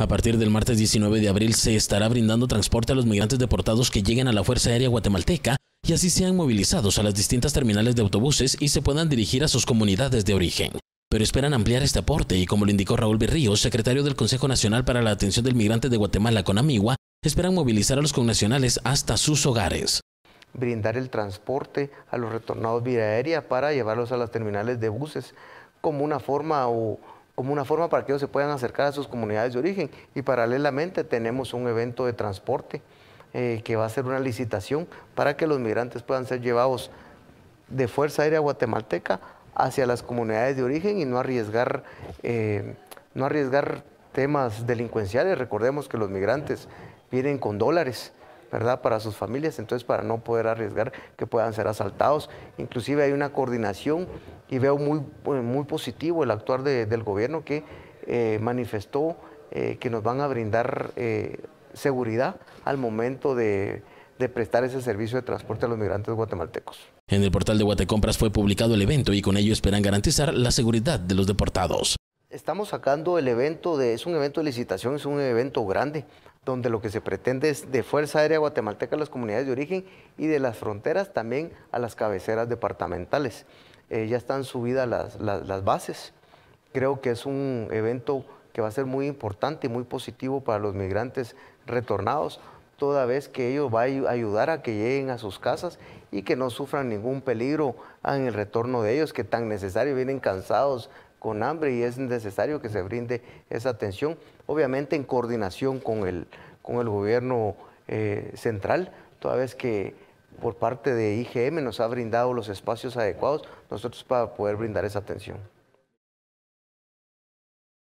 A partir del martes 19 de abril se estará brindando transporte a los migrantes deportados que lleguen a la Fuerza Aérea Guatemalteca y así sean movilizados a las distintas terminales de autobuses y se puedan dirigir a sus comunidades de origen. Pero esperan ampliar este aporte y como lo indicó Raúl Berrío, secretario del Consejo Nacional para la Atención del Migrante de Guatemala con Amigua, esperan movilizar a los connacionales hasta sus hogares brindar el transporte a los retornados vía aérea para llevarlos a las terminales de buses como una forma o como una forma para que ellos se puedan acercar a sus comunidades de origen. Y paralelamente tenemos un evento de transporte eh, que va a ser una licitación para que los migrantes puedan ser llevados de Fuerza Aérea Guatemalteca hacia las comunidades de origen y no eh, no arriesgar temas delincuenciales. Recordemos que los migrantes vienen con dólares ¿verdad? Para sus familias, entonces para no poder arriesgar que puedan ser asaltados. Inclusive hay una coordinación y veo muy, eh, muy positivo el actuar del gobierno que eh, manifestó eh, que nos van a brindar seguridad al momento de, de prestar ese servicio de transporte a los migrantes guatemaltecos. En el portal de Guatecompras fue publicado el evento y con ello esperan garantizar la seguridad de los deportados. Estamos sacando el evento, de, es un evento de licitación, es un evento grande donde lo que se pretende es de Fuerza Aérea Guatemalteca a las comunidades de origen y de las fronteras también a las cabeceras departamentales. Eh, ya están subidas las, bases. Creo que es un evento que va a ser muy importante y muy positivo para los migrantes retornados, toda vez que ellos van a ayudar a que lleguen a sus casas y que no sufran ningún peligro en el retorno de ellos, que tan necesario vienen cansados, con hambre y es necesario que se brinde esa atención, obviamente en coordinación con el, gobierno eh, central, toda vez que por parte de IGM nos ha brindado los espacios adecuados nosotros para poder brindar esa atención.